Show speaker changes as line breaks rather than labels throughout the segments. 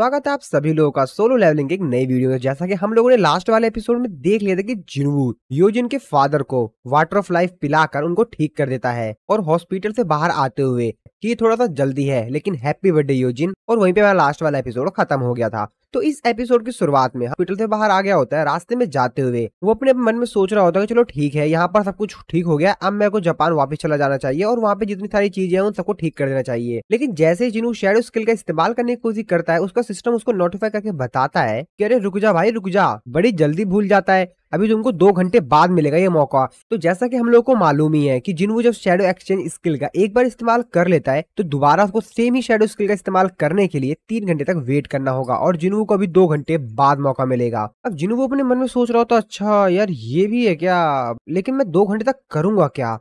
स्वागत है आप सभी लोगों का सोलो लेवलिंग के एक नई वीडियो में जैसा कि हम लोगों ने लास्ट वाले एपिसोड में देख लिया था कि जिनवू योजिन के फादर को वाटर ऑफ लाइफ पिलाकर उनको ठीक कर देता है और हॉस्पिटल से बाहर आते हुए कि थोड़ा सा जल्दी है लेकिन हैप्पी बर्थडे योजिन और वहीं पे मेरा लास्ट वाला एपिसोड खत्म हो गया था तो इस एपिसोड की शुरुआत में हॉस्पिटल से बाहर आ गया होता है रास्ते में जाते हुए वो अपने मन में सोच रहा होता है चलो ठीक है यहाँ पर सब कुछ ठीक हो गया अब मेरे को जापान वापस चला जाना चाहिए और वहाँ पे जितनी सारी चीजें हैं उन सबको ठीक कर देना चाहिए लेकिन जैसे ही जिनू शेडो स्किल का इस्तेमाल करने की कोशिश करता है उसका सिस्टम उसको नोटिफाई करके बताता है की अरे रुक जा भाई रुक जा बड़ी जल्दी भूल जाता है अभी तुमको तो दो घंटे बाद मिलेगा ये मौका तो जैसा कि हम लोग को मालूम ही है कि वो जब शेडो एक्सचेंज स्किल का एक बार इस्तेमाल कर लेता है तो दोबारा उसको सेम ही शेडो स्किल का इस्तेमाल करने के लिए तीन घंटे तक वेट करना होगा और जिनवू को अभी दो घंटे बाद मौका मिलेगा अब जिनवू अपने मन में सोच रहा होता अच्छा यार ये भी है क्या लेकिन मैं दो घंटे तक करूंगा क्या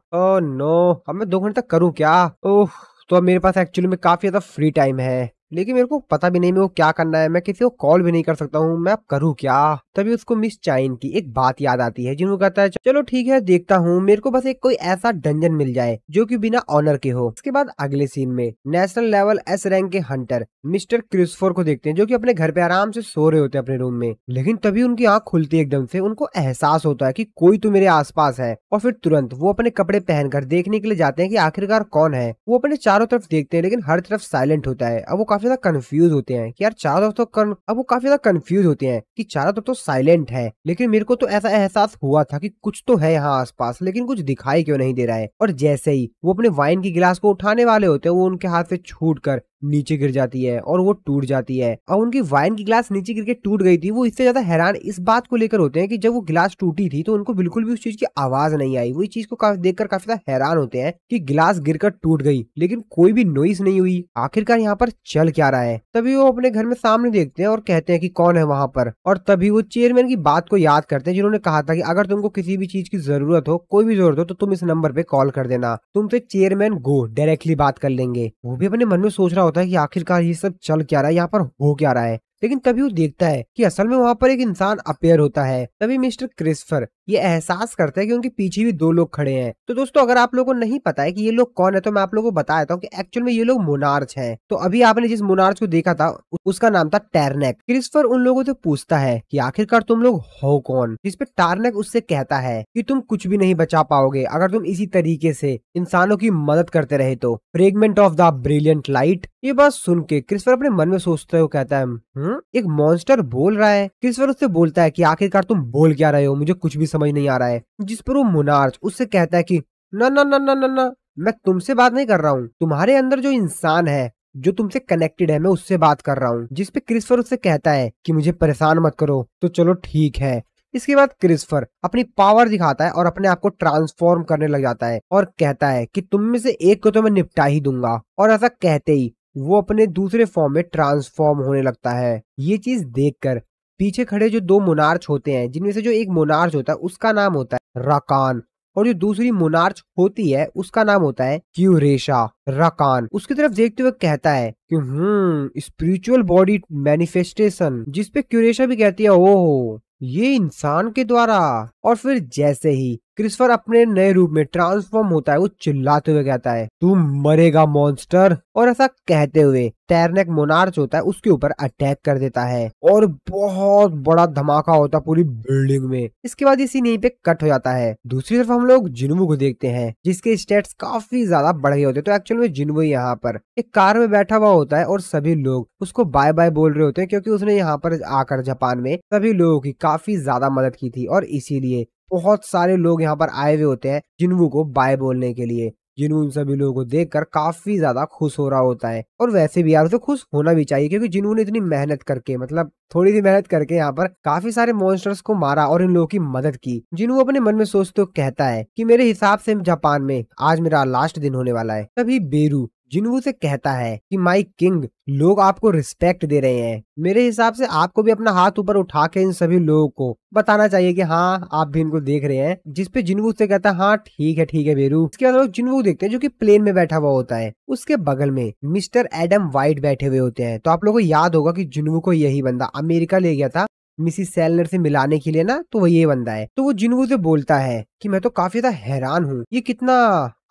नो अब मैं दो घंटे तक करूँ क्या ओह तो अब मेरे पास एक्चुअली में काफी ज्यादा फ्री टाइम है लेकिन मेरे को पता भी नहीं मेरे को क्या करना है मैं किसी को कॉल भी नहीं कर सकता हूँ मैं अब करूँ क्या तभी उसको मिस चाइन की एक बात याद आती है जिनको कहता है चलो ठीक है देखता हूँ मेरे को बस एक कोई ऐसा डंजन मिल जाए जो कि बिना ऑनर के हो उसके बाद अगले सीन में नेशनल लेवल एस रैंक के हंटर मिस्टर क्रिस्फोर को देखते हैं जो की अपने घर पे आराम से सो रहे होते हैं अपने रूम में लेकिन तभी उनकी आँख खुलती है एकदम से उनको एहसास होता है की कोई तो मेरे आसपास है और फिर तुरंत वो अपने कपड़े पहनकर देखने के लिए जाते हैं की आखिरकार कौन है वो अपने चारों तरफ देखते हैं लेकिन हर तरफ साइलेंट होता है अब वो काफी ज्यादा कंफ्यूज होते हैं कि यार चारों तरफ तो अब वो काफी ज्यादा कंफ्यूज होते हैं कि चारों तरफ तो साइलेंट है लेकिन मेरे को तो ऐसा एहसास हुआ था कि कुछ तो है यहाँ आसपास लेकिन कुछ दिखाई क्यों नहीं दे रहा है और जैसे ही वो अपने वाइन की गिलास को उठाने वाले होते हैं वो उनके हाथ से छूट कर नीचे गिर जाती है और वो टूट जाती है और उनकी वाइन की ग्लास नीचे गिर के टूट गई थी वो इससे ज्यादा हैरान इस बात को लेकर होते हैं कि जब वो ग्लास टूटी थी तो उनको बिल्कुल भी उस चीज की आवाज नहीं आई वो इस चीज को काफी देखकर काफी ज्यादा हैरान होते हैं कि ग्लास गिरकर टूट गई लेकिन कोई भी नोइस नहीं हुई आखिरकार यहाँ पर चल क्या रहा है तभी वो अपने घर में सामने देखते हैं और कहते हैं की कौन है वहाँ पर और तभी वो चेयरमैन की बात को याद करते हैं जिन्होंने कहा था की अगर तुमको किसी भी चीज की जरूरत हो कोई भी जरूरत हो तो तुम इस नंबर पे कॉल कर देना तुमसे चेयरमैन गो डायरेक्टली बात कर लेंगे वो भी अपने मन में सोच रहा होता है कि आखिरकार ये सब चल क्या रहा है यहाँ पर हो क्या रहा है लेकिन तभी वो देखता है कि असल में वहाँ पर एक इंसान अपेयर होता है तभी मिस्टर क्रिस्फर ये एहसास करते हैं कि उनके पीछे भी दो लोग खड़े हैं तो दोस्तों अगर आप लोगों को नहीं पता है कि ये लोग कौन है तो मैं आप लोगों को बता देता हूँ कि एक्चुअल में ये लोग मोनार्च हैं तो अभी आपने जिस मोनार्च को देखा था उसका नाम था टैरनेक क्रिस्फर उन लोगों से पूछता है की आखिरकार तुम लोग हो कौन जिस जिसपे टारनेक उससे कहता है की तुम कुछ भी नहीं बचा पाओगे अगर तुम इसी तरीके से इंसानों की मदद करते रहे तो fragment of the brilliant light ये बात सुन के क्रिस्वर अपने मन में सोचते हो कहता है हुँ? हम्म, एक मॉन्स्टर बोल रहा है क्रिस्वर उससे बोलता है कि आखिरकार तुम बोल क्या रहे हो मुझे कुछ भी समझ नहीं आ रहा है जिस पर वो मुनार्च उससे कहता है कि न न न न न मैं तुमसे बात नहीं कर रहा हूँ तुम्हारे अंदर जो इंसान है जो तुमसे कनेक्टेड है मैं उससे बात कर रहा हूँ जिसपे क्रिस्फर उससे कहता है कि मुझे परेशान मत करो तो चलो ठीक है इसके बाद क्रिस्फर अपनी पावर दिखाता है और अपने आप को ट्रांसफॉर्म करने लग जाता है और कहता है कि तुम में से एक को तो मैं निपटा ही दूंगा और ऐसा कहते ही वो अपने दूसरे फॉर्म में ट्रांसफॉर्म होने लगता है ये चीज देखकर पीछे खड़े जो दो मोनार्च होते हैं जिनमें से जो एक मोनार्च होता है उसका नाम होता है रकान और जो दूसरी मोनार्च होती है उसका नाम होता है क्यूरेशा रकान उसकी तरफ देखते हुए कहता है कि हम्म स्पिरिचुअल बॉडी मैनिफेस्टेशन जिसपे क्यूरेशा भी कहती है ओहो ये इंसान के द्वारा और फिर जैसे ही क्रिस्फर अपने नए रूप में ट्रांसफॉर्म होता है वो चिल्लाते हुए कहता है तू मरेगा मॉन्स्टर और ऐसा कहते हुए तैरनेक मोनार्च होता है उसके ऊपर अटैक कर देता है और बहुत बड़ा धमाका होता है पूरी बिल्डिंग में इसके बाद इसी नहीं पे कट हो जाता है दूसरी तरफ हम लोग जिनवू को देखते हैं जिसके स्टेट्स काफी ज्यादा बढ़ गए होते हैं तो एक्चुअल में जिनवू यहाँ पर एक कार में बैठा हुआ होता है और सभी लोग उसको बाय बाय बोल रहे होते हैं क्योंकि उसने यहाँ पर आकर जापान में सभी लोगों की काफी ज्यादा मदद की थी और इसीलिए बहुत सारे लोग यहाँ पर आए हुए होते हैं जिनवू को बाय बोलने के लिए जिनवू उन सभी लोगों को देखकर काफी ज्यादा खुश हो रहा होता है और वैसे भी यार उसे खुश होना भी चाहिए क्योंकि जिनवू ने इतनी मेहनत करके मतलब थोड़ी सी मेहनत करके यहाँ पर काफी सारे मॉन्स्टर्स को मारा और इन लोगों की मदद की जिनवू अपने मन में सोचते तो कहता है कि मेरे हिसाब से जापान में आज मेरा लास्ट दिन होने वाला है तभी बेरू जिनवू से कहता है कि माइक किंग लोग आपको रिस्पेक्ट दे रहे हैं मेरे हिसाब से आपको भी अपना हाथ ऊपर उठा के इन सभी लोगों को बताना चाहिए कि हाँ आप भी इनको देख रहे हैं जिसपे जिनवू से कहता है हाँ ठीक है ठीक है बेरू इसके बाद लोग जिनवू देखते हैं जो कि प्लेन में बैठा हुआ होता है उसके बगल में मिस्टर एडम व्हाइट बैठे हुए होते हैं तो आप लोग को याद होगा की जिनवू को यही बंदा अमेरिका ले गया था मिसिस सेलनर से मिलाने के लिए ना तो वो ये बंदा है तो वो जिनवू से बोलता है कि मैं तो काफी ज्यादा हैरान हूँ ये कितना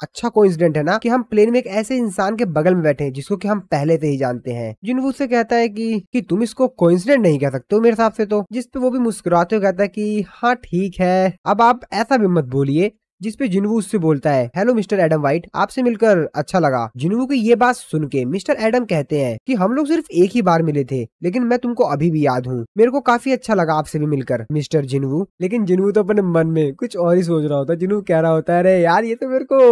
अच्छा कोइंसिडेंट है ना कि हम प्लेन में एक ऐसे इंसान के बगल में बैठे हैं जिसको कि हम पहले से ही जानते हैं जिनवू से कहता है कि कि तुम इसको कोइंसिडेंट नहीं कह सकते हो मेरे हिसाब से तो जिस पे वो भी मुस्कुराते हुए कहता है कि हाँ ठीक है अब आप ऐसा भी मत बोलिए जिसपे जिनवू उससे बोलता है हेलो मिस्टर एडम व्हाइट आपसे मिलकर अच्छा लगा जिनवू की ये बात सुन के मिस्टर एडम कहते हैं कि हम लोग सिर्फ एक ही बार मिले थे लेकिन मैं तुमको अभी भी याद हूँ मेरे को काफी अच्छा लगा आपसे भी मिलकर मिस्टर जिनवू लेकिन जिनवू तो अपने मन में कुछ और ही सोच रहा होता है जिनवू कह रहा होता है अरे यार ये तो मेरे को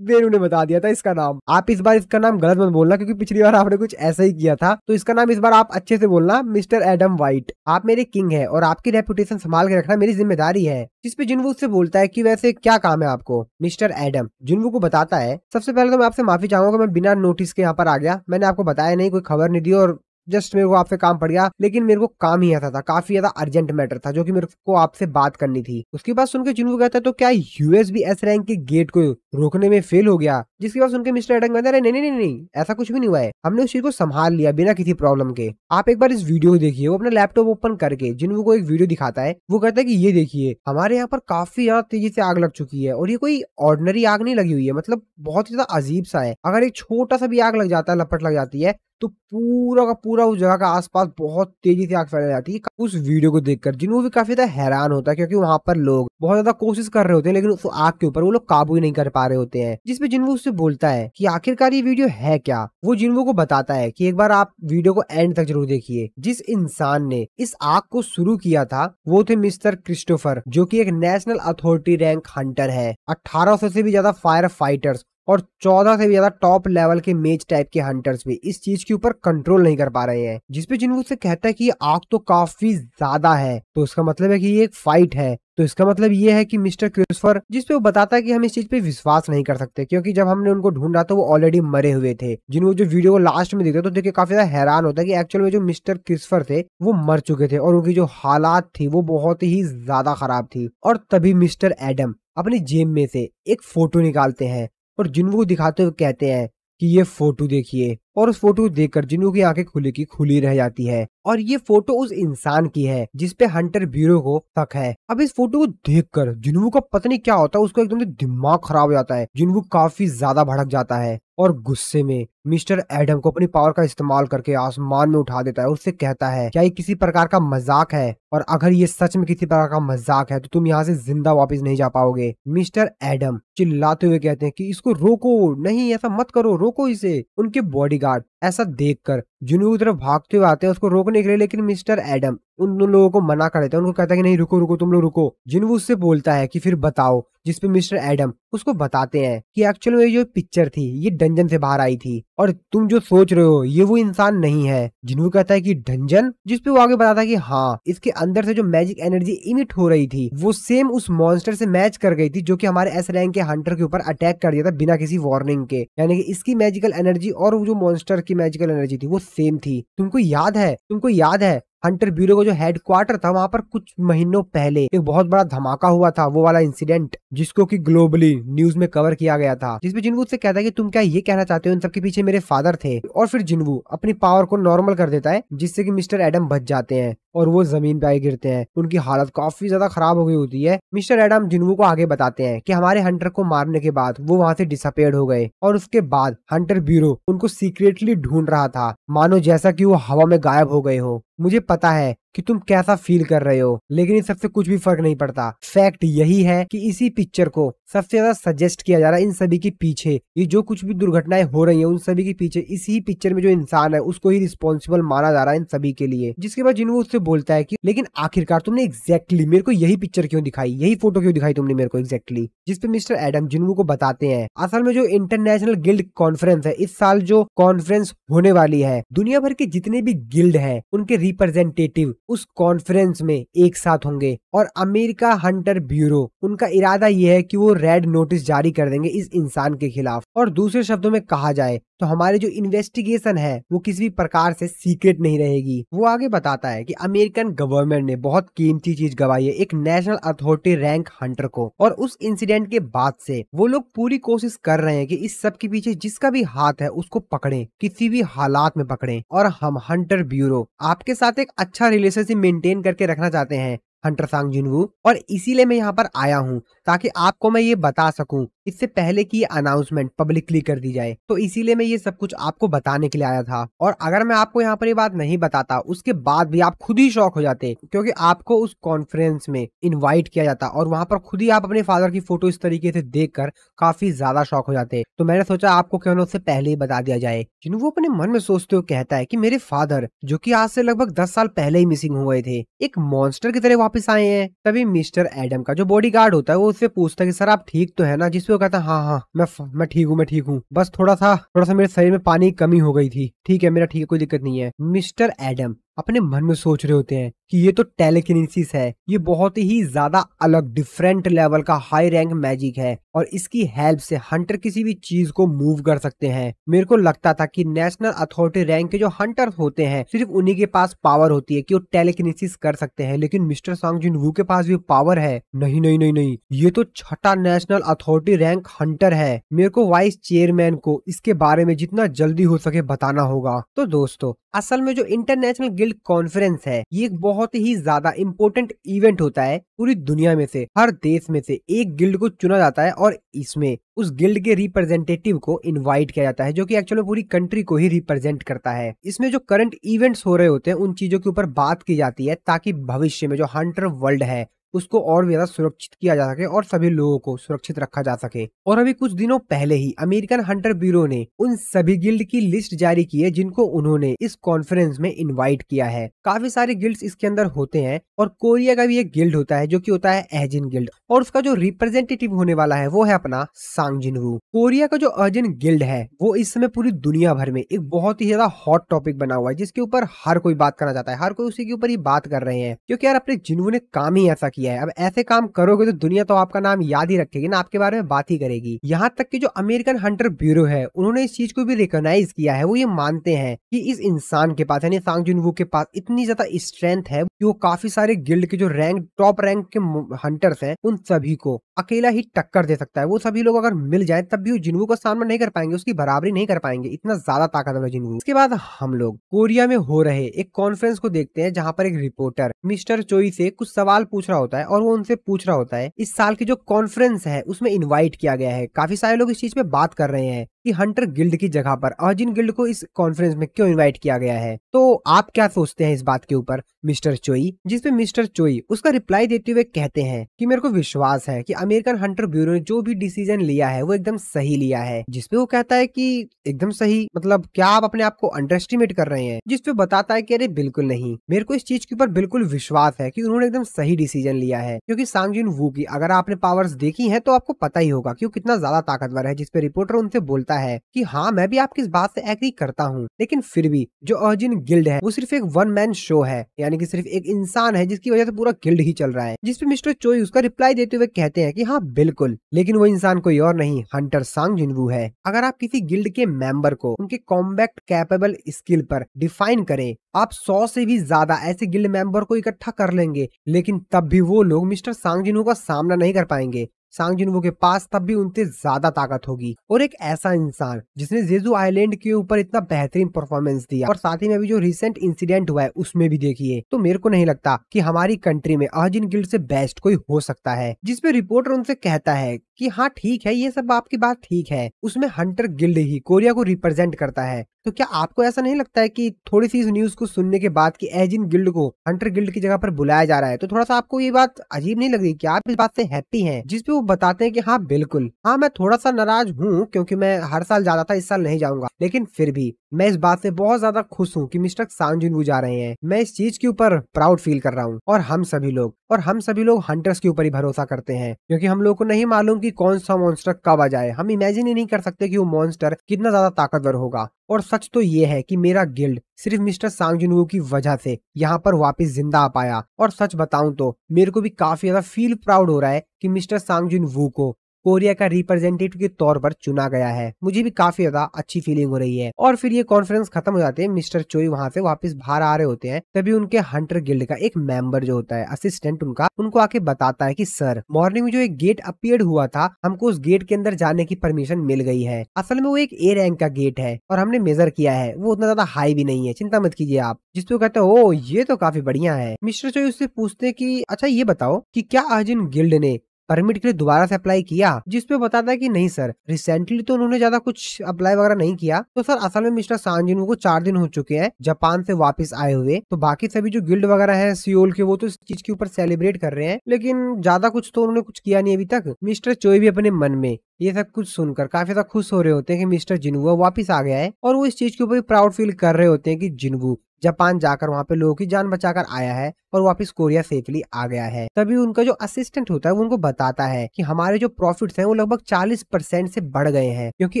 बेनू ने बता दिया था इसका नाम आप इस बार इसका नाम गलत मत बोलना क्यूँकी पिछली बार आपने कुछ ऐसा ही किया था तो इसका नाम इस बार आप अच्छे से बोलना मिस्टर एडम व्हाइट आप मेरे किंग है और आपकी रेपुटेशन संभाल के रखना मेरी जिम्मेदारी है जिस पे जिनवू उससे बोलता है कि वैसे क्या काम है आपको मिस्टर एडम जिनवू को बताता है सबसे पहले तो मैं आपसे माफी चाहूंगा कि मैं बिना नोटिस के यहाँ पर आ गया मैंने आपको बताया नहीं कोई खबर नहीं दी और जस्ट मेरे को आपसे काम पड़ गया लेकिन मेरे को काम ही ऐसा था काफी ज्यादा अर्जेंट मैटर था जो कि मेरे को आपसे बात करनी थी उसके बाद सुनकर चुनू कहता तो क्या यूएस बी एस रैंक के गेट को रोकने में फेल हो गया जिसके बाद सुनकर मिस्टर एडंग कहता नहीं नहीं नहीं ऐसा कुछ भी नहीं हुआ है हमने उस चीज को संभाल लिया बिना किसी प्रॉब्लम के आप एक बार इस वीडियो को देखिए वो अपना लैपटॉप ओपन करके जिनवू को एक वीडियो दिखाता है वो कहता है कि ये देखिए हमारे यहाँ पर काफी ज्यादा तेजी से आग लग चुकी है और ये कोई ऑर्डनरी आग नहीं लगी हुई है मतलब बहुत ही ज्यादा अजीब सा है अगर एक छोटा सा भी आग लग जाता है लपट लग जाती है तो पूरा का पूरा उस जगह का आसपास बहुत तेजी से आग फैलाई जाती है उस वीडियो को देखकर वो भी काफी ज्यादा हैरान होता है क्योंकि वहां पर लोग बहुत ज्यादा कोशिश कर रहे होते हैं लेकिन उस आग के ऊपर वो लोग काबू ही नहीं कर पा रहे होते हैं जिसपे जिनवू उससे बोलता है कि आखिरकार ये वीडियो है क्या वो जिनवू को बताता है कि एक बार आप वीडियो को एंड तक जरूर देखिए जिस इंसान ने इस आग को शुरू किया था वो थे मिस्टर क्रिस्टोफर जो की एक नेशनल अथॉरिटी रैंक हंटर है अठारह से भी ज्यादा फायर फाइटर्स और चौदह से भी ज्यादा टॉप लेवल के मेज टाइप के हंटर्स भी इस चीज के ऊपर कंट्रोल नहीं कर पा रहे हैं जिसपे जिनवू से कहता है कि आग तो काफी ज्यादा है तो इसका मतलब है कि ये एक फाइट है तो इसका मतलब ये है कि मिस्टर क्रिस्फर जिसपे वो बताता है कि हम इस चीज पे विश्वास नहीं कर सकते क्योंकि जब हमने उनको ढूंढा तो वो ऑलरेडी मरे हुए थे जिनको जो वीडियो को लास्ट में देखते तो देखिए काफी ज्यादा हैरान होता है कि एक्चुअल में जो मिस्टर क्रिस्फर थे वो मर चुके थे और उनकी जो हालात थी वो बहुत ही ज्यादा खराब थी और तभी मिस्टर एडम अपनी जेब में से एक फोटो निकालते हैं और जिनको दिखाते हुए कहते हैं कि ये फोटो देखिए और उस फोटो को देखकर जिनू की आंखें खुली की खुली रह जाती है और ये फोटो उस इंसान की है जिसपे हंटर ब्यूरो को फक है अब इस फोटो को देखकर जिनवू का पता नहीं क्या होता है उसको एकदम से दिमाग खराब हो जाता है जिनवू काफी ज्यादा भड़क जाता है और गुस्से में मिस्टर एडम को अपनी पावर का इस्तेमाल करके आसमान में उठा देता है उससे कहता है क्या ये किसी प्रकार का मजाक है और अगर ये सच में किसी प्रकार का मजाक है तो तुम यहाँ से जिंदा वापस नहीं जा पाओगे मिस्टर एडम चिल्लाते हुए कहते हैं कि इसको रोको नहीं ऐसा मत करो रोको इसे उनके बॉडी स्टार्ट ऐसा देखकर जुनू की तरफ भागते हुए आते हैं उसको रोकने के लिए लेकिन मिस्टर एडम उन लोगों को मना कर देता है उनको कहता है कि नहीं रुको रुको तुम लोग रुको जिनवू उससे बोलता है कि फिर बताओ जिसपे मिस्टर एडम उसको बताते हैं कि एक्चुअल में जो पिक्चर थी ये डंजन से बाहर आई थी और तुम जो सोच रहे हो ये वो इंसान नहीं है जिनू कहता है कि डंजन जिसपे वो आगे बताता है कि हाँ इसके अंदर से जो मैजिक एनर्जी इमिट हो रही थी वो सेम उस मॉन्स्टर से मैच कर गई थी जो कि हमारे एस रैंक के हंटर के ऊपर अटैक कर दिया था बिना किसी वार्निंग के यानी कि इसकी मैजिकल एनर्जी और जो मॉन्स्टर की मैजिकल एनर्जी थी वो सेम थी तुमको याद है तुमको याद है हंटर ब्यूरो का जो हेडक्वार्टर था वहां पर कुछ महीनों पहले एक बहुत बड़ा धमाका हुआ था वो वाला इंसिडेंट जिसको कि ग्लोबली न्यूज में कवर किया गया था जिसमें जिनवू से कहता है कि तुम क्या ये कहना चाहते हो इन सबके पीछे मेरे फादर थे और फिर जिनवू अपनी पावर को नॉर्मल कर देता है जिससे कि मिस्टर एडम बच जाते हैं और वो जमीन पे आई गिरते हैं उनकी हालत काफी ज्यादा खराब हो गई होती है मिस्टर एडम जिनवू को आगे बताते हैं कि हमारे हंटर को मारने के बाद वो वहाँ से डिसअपेयर हो गए और उसके बाद हंटर ब्यूरो उनको सीक्रेटली ढूंढ रहा था मानो जैसा कि वो हवा में गायब हो गए हो मुझे पता है कि तुम कैसा फील कर रहे हो लेकिन इन सबसे कुछ भी फर्क नहीं पड़ता फैक्ट यही है कि इसी पिक्चर को सबसे ज्यादा सजेस्ट किया जा रहा है इन सभी के पीछे ये जो कुछ भी दुर्घटनाएं हो रही है उन सभी के पीछे इसी पिक्चर में जो इंसान है उसको ही रिस्पॉन्सिबल माना जा रहा है इन सभी के लिए जिसके बाद जिनवो उससे बोलता है की लेकिन आखिरकार तुमने एग्जैक्टली मेरे को यही पिक्चर क्यों दिखाई यही फोटो क्यों दिखाई तुमने मेरे को एग्जैक्टली जिसपे मिस्टर एडम जिनवो को बताते हैं असल में जो इंटरनेशनल गिल्ड कॉन्फ्रेंस है इस साल जो कॉन्फ्रेंस होने वाली है दुनिया भर के जितने भी गिल्ड है उनके रिप्रेजेंटेटिव उस कॉन्फ्रेंस में एक साथ होंगे और अमेरिका हंटर ब्यूरो उनका इरादा यह है कि वो रेड नोटिस जारी कर देंगे इस इंसान के खिलाफ और दूसरे शब्दों में कहा जाए तो हमारी जो इन्वेस्टिगेशन है वो किसी भी प्रकार से सीक्रेट नहीं रहेगी वो आगे बताता है कि अमेरिकन गवर्नमेंट ने बहुत कीमती चीज गवाई है एक नेशनल अथॉरिटी रैंक हंटर को और उस इंसिडेंट के बाद से वो लोग पूरी कोशिश कर रहे हैं कि इस सब के पीछे जिसका भी हाथ है उसको पकड़े किसी भी हालात में पकड़े और हम हंटर ब्यूरो आपके साथ एक अच्छा रिलेशनशिप मेंटेन करके रखना चाहते हैं हंटर सांग जिनवू और इसीलिए मैं यहाँ पर आया हूँ ताकि आपको मैं ये बता सकूँ इससे पहले की अनाउंसमेंट पब्लिकली कर दी जाए तो इसीलिए मैं ये सब कुछ आपको बताने के लिए आया था और अगर मैं आपको यहाँ पर ये बात नहीं बताता उसके बाद भी आप खुद ही शौक हो जाते क्योंकि आपको उस कॉन्फ्रेंस में इन्वाइट किया जाता और वहाँ पर खुद ही आप अपने फादर की फोटो इस तरीके से देख कर काफी ज्यादा शौक हो जाते तो मैंने सोचा आपको क्यों ना उससे पहले ही बता दिया जाए जिन्हें वो अपने मन में सोचते हुए कहता है की मेरे फादर जो की आज से लगभग दस साल पहले ही मिसिंग हो गए थे एक मॉन्स्टर की तरह वापस आए हैं तभी मिस्टर एडम का जो बॉडीगार्ड होता है वो उससे पूछता है कि सर आप ठीक तो है ना जिसपे वो कहता है हाँ हाँ मैं मैं ठीक हूँ मैं ठीक हूँ बस थोड़ा सा थोड़ा सा मेरे शरीर में पानी की कमी हो गई थी ठीक है मेरा ठीक है कोई दिक्कत नहीं है मिस्टर एडम अपने मन में सोच रहे होते हैं कि ये तो टेलीकिनेसिस है ये बहुत ही ज्यादा अलग डिफरेंट लेवल का हाई रैंक मैजिक है और इसकी हेल्प से हंटर किसी भी चीज को मूव कर सकते हैं मेरे को लगता था कि नेशनल अथॉरिटी रैंक के जो हंटर होते हैं सिर्फ उन्हीं के पास पावर होती है कि वो टेलीकिनेसिस कर सकते हैं लेकिन मिस्टर सॉन्ग जिन वू के पास भी पावर है नहीं नहीं नहीं नहीं ये तो छठा नेशनल अथॉरिटी रैंक हंटर है मेरे को वाइस चेयरमैन को इसके बारे में जितना जल्दी हो सके बताना होगा तो दोस्तों असल में जो इंटरनेशनल गिल्ड वर्ल्ड कॉन्फ्रेंस है ये एक बहुत ही ज्यादा इम्पोर्टेंट इवेंट होता है पूरी दुनिया में से हर देश में से एक गिल्ड को चुना जाता है और इसमें उस गिल्ड के रिप्रेजेंटेटिव को इनवाइट किया जाता है जो कि एक्चुअली पूरी कंट्री को ही रिप्रेजेंट करता है इसमें जो करंट इवेंट्स हो रहे होते हैं उन चीजों के ऊपर बात की जाती है ताकि भविष्य में जो हंटर वर्ल्ड है उसको और भी ज्यादा सुरक्षित किया जा सके और सभी लोगों को सुरक्षित रखा जा सके और अभी कुछ दिनों पहले ही अमेरिकन हंटर ब्यूरो ने उन सभी गिल्ड की लिस्ट जारी की है जिनको उन्होंने इस कॉन्फ्रेंस में इन्वाइट किया है काफी सारे गिल्ड इसके अंदर होते हैं और कोरिया का भी एक गिल्ड होता है जो की होता है एहजिन गिल्ड और उसका जो रिप्रेजेंटेटिव होने वाला है वो है अपना सांगजिन कोरिया का जो अर्जिन गिल्ड है वो इस समय पूरी दुनिया भर में एक बहुत ही ज्यादा हॉट टॉपिक बना हुआ है जिसके ऊपर हर कोई बात करना चाहता है हर कोई उसी के ऊपर ही बात कर रहे हैं क्योंकि यार अपने जिनवू ने काम ही ऐसा किया है अब ऐसे काम करोगे तो दुनिया तो आपका नाम याद ही रखेगी ना आपके बारे में बात ही करेगी यहाँ तक की जो अमेरिकन हंटर ब्यूरो है उन्होंने इस चीज को भी रिकोगनाइज किया है वो ये मानते हैं की इस इंसान के पास यानी सांग जुनवू के पास इतनी ज्यादा स्ट्रेंथ है की वो काफी सारे गिल्ड के जो रैंक टॉप रैंक के हंटर्स है उन सभी को अकेला ही टक्कर दे सकता है वो सभी लोग अगर मिल जाए तब भी वो जिनवू का सामना नहीं कर पाएंगे उसकी बराबरी नहीं कर पाएंगे इतना ज्यादा ताकतवर है जिनवू इसके बाद हम लोग कोरिया में हो रहे एक कॉन्फ्रेंस को देखते हैं जहाँ पर एक रिपोर्टर मिस्टर चोई से कुछ सवाल पूछ रहा होता होता है और वो उनसे पूछ रहा होता है इस साल की जो कॉन्फ्रेंस है उसमें इन्वाइट किया गया है काफी सारे लोग इस चीज पे बात कर रहे हैं कि हंटर गिल्ड की जगह पर अर्जिन गिल्ड को इस कॉन्फ्रेंस में क्यों इनवाइट किया गया है तो आप क्या सोचते हैं इस बात के ऊपर मिस्टर चोई जिसपे मिस्टर चोई उसका रिप्लाई देते हुए कहते हैं कि मेरे को विश्वास है कि अमेरिकन हंटर ब्यूरो ने जो भी डिसीजन लिया है वो एकदम सही लिया है जिसपे वो कहता है कि एकदम सही मतलब क्या आप अपने आप को अंडर एस्टिमेट कर रहे हैं जिसपे बताता है कि अरे बिल्कुल नहीं मेरे को इस चीज के ऊपर बिल्कुल विश्वास है कि उन्होंने एकदम सही डिसीजन लिया है क्योंकि सांगजिन वू की अगर आपने पावर्स देखी है तो आपको पता ही होगा कि वो कितना ज्यादा ताकतवर है जिसपे रिपोर्टर उनसे बोलता है है कि हाँ मैं भी आपकी इस बात से एग्री करता हूँ लेकिन फिर भी जो अर्जिन गिल्ड है वो सिर्फ एक वन मैन शो है यानी कि सिर्फ एक इंसान है जिसकी वजह से पूरा गिल्ड ही चल रहा है जिसपे मिस्टर चोई उसका रिप्लाई देते हुए कहते हैं की हाँ बिल्कुल लेकिन वो इंसान कोई और नहीं हंटर सांग जिनवू है अगर आप किसी गिल्ड के मेंबर को उनके कॉम्बैक्ट कैपेबल स्किल पर डिफाइन करें आप सौ से भी ज्यादा ऐसे गिल्ड मेंबर को इकट्ठा कर लेंगे लेकिन तब भी वो लोग मिस्टर सांग जिनू का सामना नहीं कर पाएंगे सांग जिनवो के पास तब भी उनसे ज्यादा ताकत होगी और एक ऐसा इंसान जिसने जेजू आइलैंड के ऊपर इतना बेहतरीन परफॉर्मेंस दिया और साथ ही में भी जो रिसेंट इंसिडेंट हुआ है उसमें भी देखिए तो मेरे को नहीं लगता कि हमारी कंट्री में अहजिन गिल्ड से बेस्ट कोई हो सकता है जिसपे रिपोर्टर उनसे कहता है कि हाँ ठीक है ये सब आपकी बात ठीक है उसमें हंटर गिल्ड ही कोरिया को रिप्रेजेंट करता है तो क्या आपको ऐसा नहीं लगता है कि थोड़ी सी इस न्यूज को सुनने के बाद कि एजिन गिल्ड को हंटर गिल्ड की जगह पर बुलाया जा रहा है तो थोड़ा सा आपको ये बात अजीब नहीं लग रही कि आप इस बात से हैप्पी हैं जिसपे बताते हैं कि हाँ बिल्कुल हाँ मैं थोड़ा सा नाराज हूँ क्योंकि मैं हर साल जाता था इस साल नहीं जाऊंगा लेकिन फिर भी मैं इस बात से बहुत ज्यादा खुश हूँ कि मिस्टर वो जा रहे हैं मैं इस चीज के ऊपर प्राउड फील कर रहा हूँ और हम सभी लोग और हम सभी लोग हंटर्स के ऊपर ही भरोसा करते हैं क्योंकि हम लोग को नहीं मालूम कि कौन सा मॉन्स्टर कब आ जाए हम इमेजिन ही नहीं कर सकते कि वो मॉन्स्टर कितना ज्यादा ताकतवर होगा और सच तो ये है कि मेरा गिल्ड सिर्फ मिस्टर सांगजुनवू की वजह से यहाँ पर वापस जिंदा आ पाया और सच बताऊं तो मेरे को भी काफी ज्यादा फील प्राउड हो रहा है कि मिस्टर सांगजुन वू को कोरिया का रिप्रेजेंटेटिव के तौर पर चुना गया है मुझे भी काफी ज्यादा अच्छी फीलिंग हो रही है और फिर ये कॉन्फ्रेंस खत्म हो जाते हैं मिस्टर चोई वहाँ से वापस बाहर आ रहे होते हैं तभी उनके हंटर गिल्ड का एक मेंबर जो होता है असिस्टेंट उनका उनको आके बताता है कि सर मॉर्निंग में जो एक गेट अपियर हुआ था हमको उस गेट के अंदर जाने की परमिशन मिल गई है असल में वो एक ए रैंक का गेट है और हमने मेजर किया है वो उतना ज्यादा हाई भी नहीं है चिंता मत कीजिए आप जिसको कहते हो ये तो काफी बढ़िया है मिस्टर चोई उससे पूछते हैं कि अच्छा ये बताओ कि क्या अर्जुन गिल्ड ने परमिट के लिए दोबारा से अप्लाई किया जिसपे बताता है कि नहीं सर रिसेंटली तो उन्होंने ज्यादा कुछ अप्लाई वगैरह नहीं किया तो सर असल में मिस्टर सांजिन को चार दिन हो चुके हैं जापान से वापस आए हुए तो बाकी सभी जो गिल्ड वगैरह है सियोल के वो तो इस चीज के ऊपर सेलिब्रेट कर रहे हैं लेकिन ज्यादा कुछ तो उन्होंने कुछ किया नहीं अभी तक मिस्टर चोई भी अपने मन में ये सब कुछ सुनकर काफी ज्यादा खुश हो रहे होते हैं कि मिस्टर जिनवू वापस आ गया है और वो इस चीज के ऊपर प्राउड फील कर रहे होते हैं कि जिनवू जापान जाकर वहाँ पे लोगों की जान बचाकर आया है और वापस कोरिया सेफली आ गया है तभी उनका जो असिस्टेंट होता है वो उनको बताता है कि हमारे जो प्रॉफिट्स हैं वो लगभग 40 परसेंट से बढ़ गए हैं क्योंकि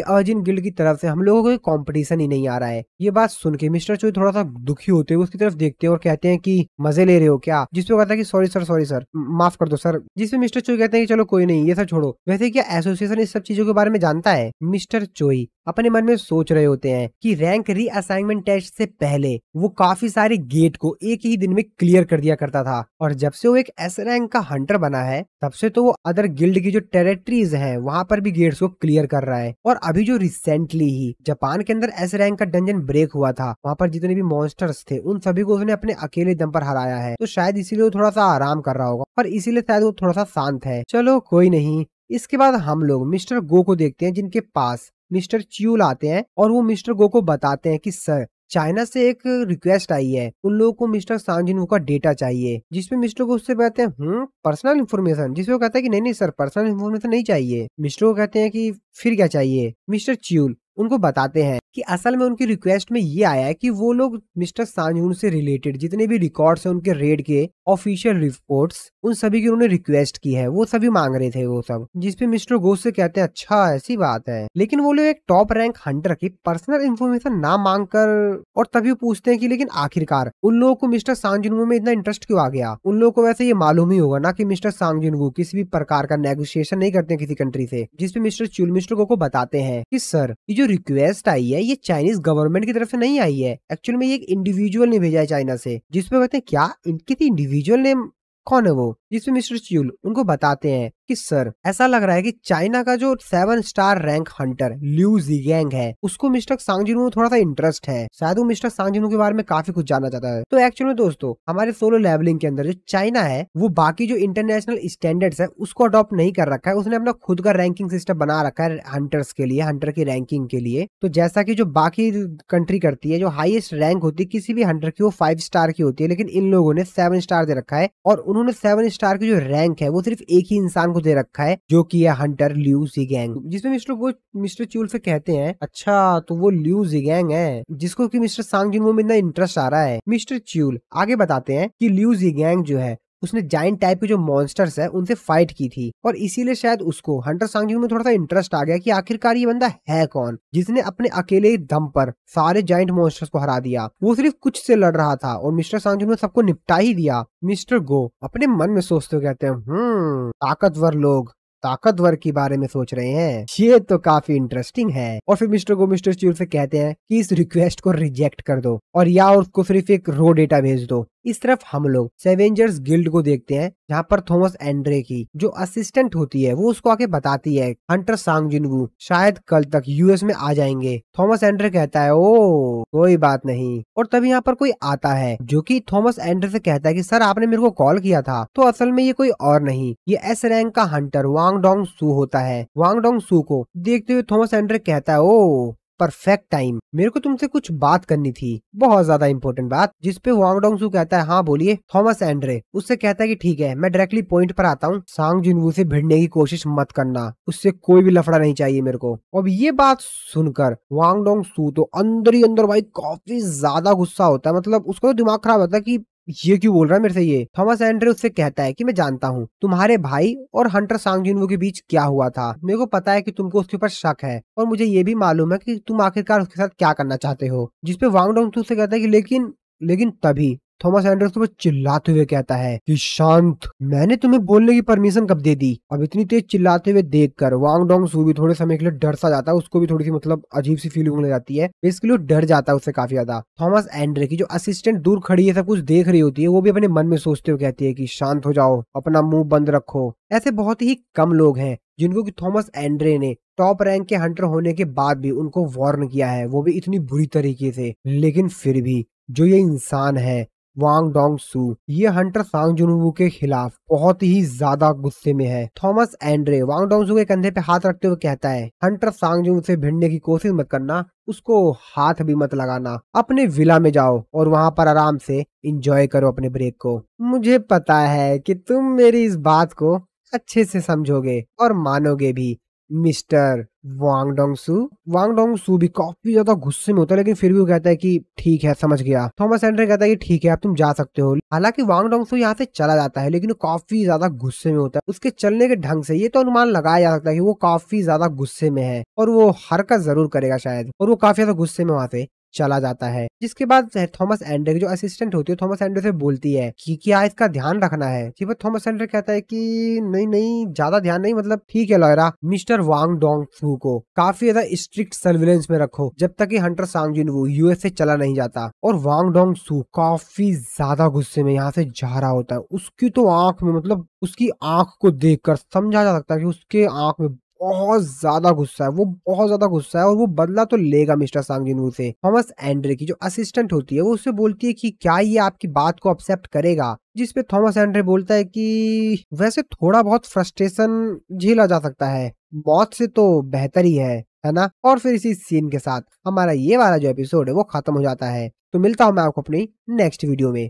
अर्जिन गिल्ड की तरफ से हम लोगों को कंपटीशन ही नहीं आ रहा है ये बात सुन के मिस्टर चोई थोड़ा सा दुखी होते हुए उसकी तरफ देखते हैं और कहते हैं की मजे ले रहे हो क्या जिसपे कहता है की सॉरी सर सॉरी सर माफ कर दो सर जिसमें मिस्टर चोई कहते हैं चलो कोई नहीं ये सर छोड़ो वैसे क्या एसोसिएशन इस सब चीजों के बारे में जानता है मिस्टर चोई अपने मन में सोच रहे होते हैं कि रैंक रीअसाइनमेंट टेस्ट से पहले वो काफी सारे गेट को एक ही दिन में क्लियर कर दिया करता था और जब से वो एक एस रैंक का हंटर बना है तब से तो वो अदर गिल्ड की जो टेरिटरीज हैं वहां पर भी गेट्स को क्लियर कर रहा है और अभी जो रिसेंटली ही जापान के अंदर एस रैंक का डंजन ब्रेक हुआ था वहां पर जितने भी मॉन्स्टर्स थे उन सभी को उसने अपने अकेले दम पर हराया है तो शायद इसीलिए वो थोड़ा सा आराम कर रहा होगा और इसीलिए शायद वो थोड़ा सा शांत है चलो कोई नहीं इसके बाद हम लोग मिस्टर गो को देखते हैं जिनके पास मिस्टर च्यूल आते हैं और वो मिस्टर गो को बताते हैं कि सर चाइना से एक रिक्वेस्ट आई है उन लोगों को मिस्टर सांजिनू का डेटा चाहिए जिसमें मिस्टर गो उससे कहते हैं हम्म पर्सनल इन्फॉर्मेशन जिसपे वो कहता है कि नहीं नहीं सर पर्सनल इन्फॉर्मेशन नहीं चाहिए मिस्टर को कहते हैं कि फिर क्या चाहिए मिस्टर च्यूल उनको बताते हैं कि असल में उनकी रिक्वेस्ट में ये आया है कि वो लोग मिस्टर सांझून से रिलेटेड जितने भी रिकॉर्ड्स हैं उनके रेड के ऑफिशियल रिपोर्ट्स उन सभी की उन्होंने रिक्वेस्ट की है वो सभी मांग रहे थे वो सब जिसपे मिस्टर घोष से कहते हैं अच्छा ऐसी बात है लेकिन वो लोग एक टॉप रैंक हंटर की पर्सनल इन्फॉर्मेशन ना मांग कर और तभी पूछते हैं कि लेकिन आखिरकार उन लोगों को मिस्टर सांगजिनवू में इतना इंटरेस्ट क्यों आ गया उन लोगों को वैसे ये मालूम ही होगा ना कि मिस्टर सांगजिनवू किसी भी प्रकार का नेगोशिएशन नहीं करते किसी कंट्री से जिसपे मिस्टर चुल मिस्टर गो को बताते हैं कि सर ये जो रिक्वेस्ट आई है ये चाइनीज गवर्नमेंट की तरफ से नहीं आई है एक्चुअल में ये एक इंडिविजुअल ने भेजा है चाइना से जिसमें कहते हैं क्या किसी इंडिविजुअल ने कौन है वो जिसमें मिस्टर च्यूल उनको बताते हैं कि सर ऐसा लग रहा है कि चाइना का जो seven star rank hunter Liu Zhigang है उसको मिस्टर सांगजिनू में थोड़ा सा इंटरेस्ट है शायद वो मिस्टर सांगजिनू के बारे में काफी कुछ जानना चाहता है तो एक्चुअली दोस्तों हमारे सोलो लेवलिंग के अंदर जो चाइना है वो बाकी जो इंटरनेशनल स्टैंडर्ड्स है उसको अडॉप्ट नहीं कर रखा है उसने अपना खुद का रैंकिंग सिस्टम बना रखा है हंटर्स के लिए हंटर की रैंकिंग के लिए तो जैसा की जो बाकी कंट्री करती है जो हाईएस्ट रैंक होती है किसी भी हंटर की वो फाइव स्टार की होती है लेकिन इन लोगों ने सेवन स्टार दे रखा है और उन्होंने सेवन स्टार की जो रैंक है वो सिर्फ एक ही इंसान को को दे रखा है जो की है हंटर ल्यू सी गैंग जिसमें मिस्टर वो मिस्टर चूल से कहते हैं अच्छा तो वो ल्यू जी गैंग है जिसको की मिस्टर सांग जिनवो में इतना इंटरेस्ट आ रहा है मिस्टर च्यूल आगे बताते हैं की ल्यू जी गैंग जो है उसने जाइंट टाइप के जो मॉन्स्टर्स है उनसे फाइट की थी और इसीलिए शायद उसको हंटर सांगजू में थोड़ा सा इंटरेस्ट आ गया कि आखिरकार ये बंदा है कौन जिसने अपने अकेले दम पर सारे जाइंट मॉन्स्टर्स को हरा दिया वो सिर्फ कुछ से लड़ रहा था और मिस्टर सांगजू ने सबको निपटा ही दिया मिस्टर गो अपने मन में सोचते हुए कहते हैं हम्म, ताकतवर लोग ताकतवर के बारे में सोच रहे हैं ये तो काफी इंटरेस्टिंग है और फिर मिस्टर गो मिस्टर चूर से कहते हैं कि इस रिक्वेस्ट को रिजेक्ट कर दो और या उसको सिर्फ एक रो डेटा भेज दो इस तरफ हम लोग सेवेंजर्स गिल्ड को देखते हैं जहाँ पर थॉमस एंड्रे की जो असिस्टेंट होती है वो उसको आके बताती है हंटर सांग जिनगू शायद कल तक यूएस में आ जाएंगे थॉमस एंड्रे कहता है ओ कोई बात नहीं और तभी यहाँ पर कोई आता है जो कि थॉमस एंड्रे से कहता है कि सर आपने मेरे को कॉल किया था तो असल में ये कोई और नहीं ये एस रैंक का हंटर वांग डोंग सू होता है वांग डोंग सू को देखते हुए थॉमस एंड्रे कहता है ओ परफेक्ट टाइम मेरे को तुमसे कुछ बात करनी थी बहुत ज्यादा इंपॉर्टेंट बात जिसपे वांग सू कहता है हाँ बोलिए थॉमस एंड्रे उससे कहता है कि ठीक है मैं डायरेक्टली पॉइंट पर आता हूँ सांग जिनवू से भिड़ने की कोशिश मत करना उससे कोई भी लफड़ा नहीं चाहिए मेरे को अब ये बात सुनकर वांग डोंग सू तो अंदर ही अंदर भाई काफी ज्यादा गुस्सा होता है मतलब उसका तो दिमाग खराब होता है की ये क्यों बोल रहा है मेरे से ये थॉमस एंड्रे उससे कहता है कि मैं जानता हूँ तुम्हारे भाई और हंटर सांगजिनवो के बीच क्या हुआ था मेरे को पता है कि तुमको उसके ऊपर शक है और मुझे ये भी मालूम है कि तुम आखिरकार उसके साथ क्या करना चाहते हो जिसपे डोंग उससे कहता है कि लेकिन लेकिन तभी थॉमस एंडरस तो चिल्लाते हुए कहता है कि शांत मैंने तुम्हें बोलने की परमिशन कब दे दी अब इतनी तेज चिल्लाते हुए देखकर वांग डोंग सू भी थोड़े समय के लिए डर सा जाता है उसको भी थोड़ी सी मतलब अजीब सी फीलिंग होने जाती है बेसिकली वो डर जाता है उससे काफी ज्यादा थॉमस एंड्रे की जो असिस्टेंट दूर खड़ी है सब कुछ देख रही होती है वो भी अपने मन में सोचते हुए कहती है की शांत हो जाओ अपना मुंह बंद रखो ऐसे बहुत ही कम लोग हैं जिनको कि थॉमस एंड्रे ने टॉप रैंक के हंटर होने के बाद भी उनको वार्न किया है वो भी इतनी बुरी तरीके से लेकिन फिर भी जो ये इंसान है वांग डोंग सू ये हंटर सांग जुनवू के खिलाफ बहुत ही ज्यादा गुस्से में है Thomas Andre Wang Dong Su के कंधे पे हाथ रखते हुए कहता है हंटर सांग जुन से भिड़ने की कोशिश मत करना उसको हाथ भी मत लगाना अपने विला में जाओ और वहाँ पर आराम से इंजॉय करो अपने ब्रेक को मुझे पता है कि तुम मेरी इस बात को अच्छे से समझोगे और मानोगे भी mister Wang Dongsu Wang Dongsu भी काफी ज्यादा गुस्से में होता है लेकिन फिर भी वो कहता है कि ठीक है समझ गया थॉमस एंड्रे कहता है कि ठीक है अब तुम जा सकते हो हालांकि वांग डोंगसू यहाँ से चला जाता है लेकिन वो काफी ज्यादा गुस्से में होता है उसके चलने के ढंग से ये तो अनुमान लगाया जा सकता है कि वो काफी ज्यादा गुस्से में है और वो हरकत जरूर करेगा शायद और वो काफी ज्यादा गुस्से में वहां से चला जाता है जिसके बाद थॉमस एंडर जो असिस्टेंट होती है थॉमस एंडर से बोलती है कि क्या हाँ, इसका ध्यान रखना है कि पर थॉमस एंडर कहता है कि नहीं नहीं ज्यादा ध्यान नहीं मतलब ठीक है लॉयरा मिस्टर वांग डोंग फू को काफी ज्यादा स्ट्रिक्ट सर्विलेंस में रखो जब तक कि हंटर सांग जिन वो यूएस से चला नहीं जाता और वांग डोंग फू काफी ज्यादा गुस्से में यहाँ से जा रहा होता है उसकी तो आंख में मतलब उसकी आंख को देखकर समझा जा सकता है कि उसके आंख में बहुत ज्यादा गुस्सा है वो बहुत ज्यादा गुस्सा है और वो बदला तो लेगा मिस्टर सांगजिनू से थॉमस एंड्रे की जो असिस्टेंट होती है वो उससे बोलती है कि क्या ये आपकी बात को एक्सेप्ट करेगा जिसपे थॉमस एंड्रे बोलता है कि वैसे थोड़ा बहुत फ्रस्ट्रेशन झेला जा सकता है मौत से तो बेहतर ही है है ना और फिर इसी सीन के साथ हमारा ये वाला जो एपिसोड है वो खत्म हो जाता है तो मिलता हूँ मैं आपको अपनी नेक्स्ट वीडियो में